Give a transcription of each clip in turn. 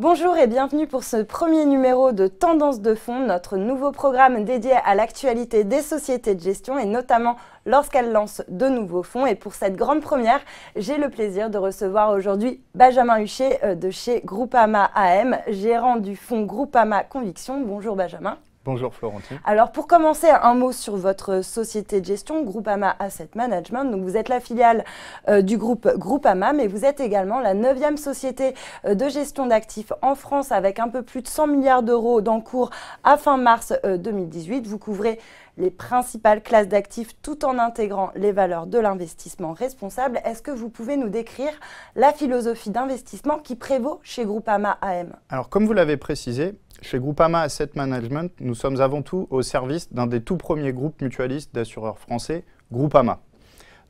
Bonjour et bienvenue pour ce premier numéro de Tendance de Fonds, notre nouveau programme dédié à l'actualité des sociétés de gestion et notamment lorsqu'elles lancent de nouveaux fonds. Et pour cette grande première, j'ai le plaisir de recevoir aujourd'hui Benjamin Huchet euh, de chez Groupama AM, gérant du fonds Groupama Conviction. Bonjour Benjamin. Bonjour Florentine. Alors pour commencer, un mot sur votre société de gestion, Groupama Asset Management. Donc vous êtes la filiale euh, du groupe Groupama, mais vous êtes également la neuvième société euh, de gestion d'actifs en France avec un peu plus de 100 milliards d'euros d'encours à fin mars 2018. Euh, vous couvrez les principales classes d'actifs tout en intégrant les valeurs de l'investissement responsable. Est-ce que vous pouvez nous décrire la philosophie d'investissement qui prévaut chez Groupama AM Alors comme vous l'avez précisé, chez Groupama Asset Management, nous sommes avant tout au service d'un des tout premiers groupes mutualistes d'assureurs français, Groupama.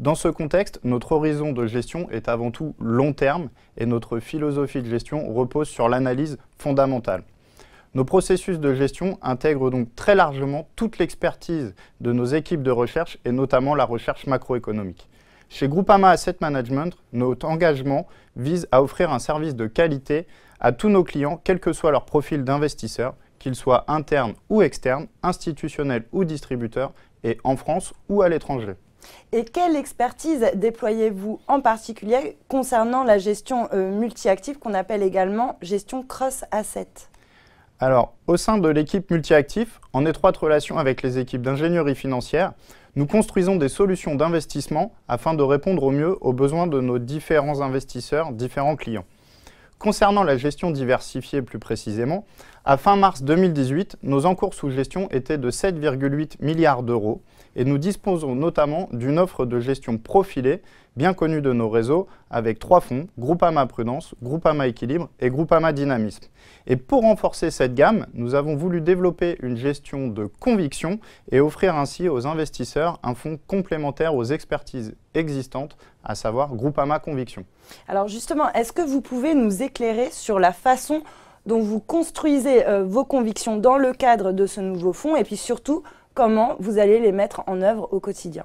Dans ce contexte, notre horizon de gestion est avant tout long terme et notre philosophie de gestion repose sur l'analyse fondamentale. Nos processus de gestion intègrent donc très largement toute l'expertise de nos équipes de recherche et notamment la recherche macroéconomique. Chez Groupama Asset Management, notre engagement vise à offrir un service de qualité à tous nos clients, quel que soit leur profil d'investisseur, qu'ils soient internes ou externes, institutionnels ou distributeurs, et en France ou à l'étranger. Et quelle expertise déployez-vous en particulier concernant la gestion euh, multiactive qu'on appelle également gestion cross-asset Alors, au sein de l'équipe multi en étroite relation avec les équipes d'ingénierie financière, nous construisons des solutions d'investissement afin de répondre au mieux aux besoins de nos différents investisseurs, différents clients. Concernant la gestion diversifiée plus précisément, à fin mars 2018, nos encours sous gestion étaient de 7,8 milliards d'euros et nous disposons notamment d'une offre de gestion profilée bien connue de nos réseaux avec trois fonds, Groupama Prudence, Groupama Équilibre et Groupama Dynamisme. Et pour renforcer cette gamme, nous avons voulu développer une gestion de conviction et offrir ainsi aux investisseurs un fonds complémentaire aux expertises existantes, à savoir Groupama Conviction. Alors justement, est-ce que vous pouvez nous éclairer sur la façon dont vous construisez euh, vos convictions dans le cadre de ce nouveau fonds et puis surtout comment vous allez les mettre en œuvre au quotidien.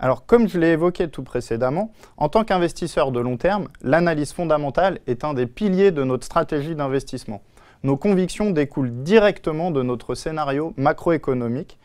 Alors comme je l'ai évoqué tout précédemment, en tant qu'investisseur de long terme, l'analyse fondamentale est un des piliers de notre stratégie d'investissement. Nos convictions découlent directement de notre scénario macroéconomique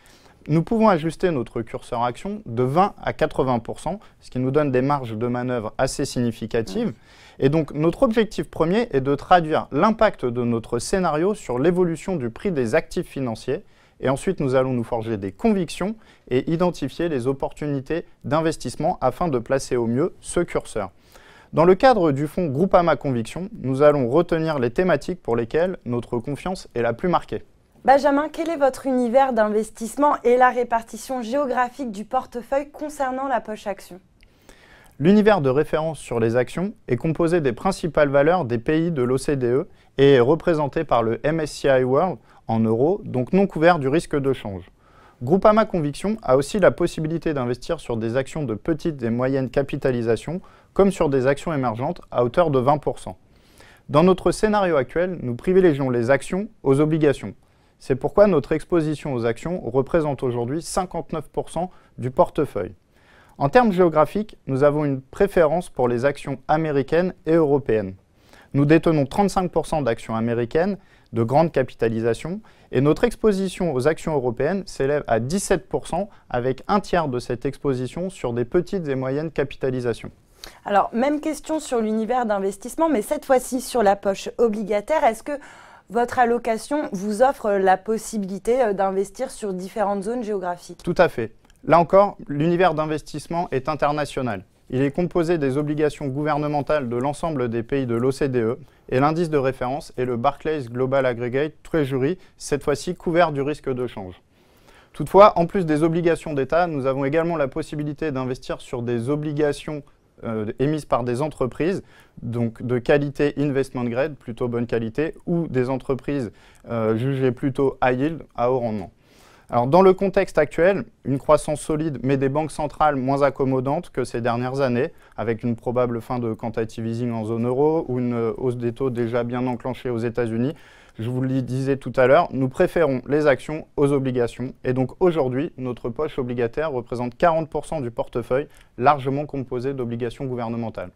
nous pouvons ajuster notre curseur action de 20 à 80%, ce qui nous donne des marges de manœuvre assez significatives. Et donc, notre objectif premier est de traduire l'impact de notre scénario sur l'évolution du prix des actifs financiers. Et ensuite, nous allons nous forger des convictions et identifier les opportunités d'investissement afin de placer au mieux ce curseur. Dans le cadre du fonds Groupama Conviction, nous allons retenir les thématiques pour lesquelles notre confiance est la plus marquée. Benjamin, quel est votre univers d'investissement et la répartition géographique du portefeuille concernant la poche action L'univers de référence sur les actions est composé des principales valeurs des pays de l'OCDE et est représenté par le MSCI World en euros, donc non couvert du risque de change. Groupama Conviction a aussi la possibilité d'investir sur des actions de petite et moyenne capitalisation, comme sur des actions émergentes à hauteur de 20%. Dans notre scénario actuel, nous privilégions les actions aux obligations. C'est pourquoi notre exposition aux actions représente aujourd'hui 59% du portefeuille. En termes géographiques, nous avons une préférence pour les actions américaines et européennes. Nous détenons 35% d'actions américaines de grande capitalisation et notre exposition aux actions européennes s'élève à 17% avec un tiers de cette exposition sur des petites et moyennes capitalisations. Alors, même question sur l'univers d'investissement, mais cette fois-ci sur la poche obligataire. Est-ce que votre allocation vous offre la possibilité euh, d'investir sur différentes zones géographiques. Tout à fait. Là encore, l'univers d'investissement est international. Il est composé des obligations gouvernementales de l'ensemble des pays de l'OCDE et l'indice de référence est le Barclays Global Aggregate Treasury, cette fois-ci couvert du risque de change. Toutefois, en plus des obligations d'État, nous avons également la possibilité d'investir sur des obligations euh, émises par des entreprises, donc de qualité investment grade, plutôt bonne qualité, ou des entreprises euh, jugées plutôt high yield, à haut rendement. Alors dans le contexte actuel, une croissance solide mais des banques centrales moins accommodantes que ces dernières années, avec une probable fin de quantitative easing en zone euro ou une euh, hausse des taux déjà bien enclenchée aux États-Unis, je vous le disais tout à l'heure, nous préférons les actions aux obligations. Et donc aujourd'hui, notre poche obligataire représente 40% du portefeuille, largement composé d'obligations gouvernementales.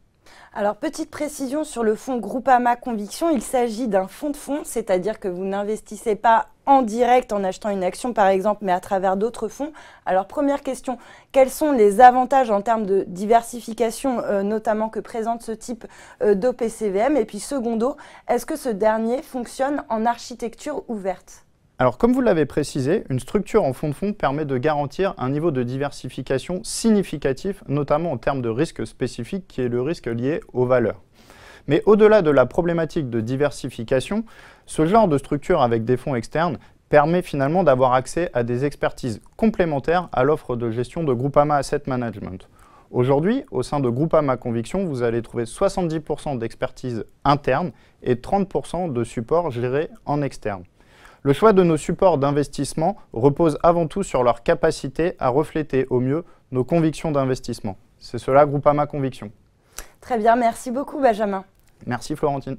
Alors, petite précision sur le fonds Groupama Conviction, il s'agit d'un fonds de fonds, c'est-à-dire que vous n'investissez pas en direct en achetant une action par exemple, mais à travers d'autres fonds. Alors première question, quels sont les avantages en termes de diversification euh, notamment que présente ce type euh, d'OPCVM Et puis secondo, est-ce que ce dernier fonctionne en architecture ouverte alors, comme vous l'avez précisé, une structure en fonds de fonds permet de garantir un niveau de diversification significatif, notamment en termes de risque spécifique, qui est le risque lié aux valeurs. Mais au-delà de la problématique de diversification, ce genre de structure avec des fonds externes permet finalement d'avoir accès à des expertises complémentaires à l'offre de gestion de Groupama Asset Management. Aujourd'hui, au sein de Groupama Conviction, vous allez trouver 70% d'expertise interne et 30% de supports gérés en externe. Le choix de nos supports d'investissement repose avant tout sur leur capacité à refléter au mieux nos convictions d'investissement. C'est cela Groupama Conviction. Très bien, merci beaucoup Benjamin. Merci Florentine.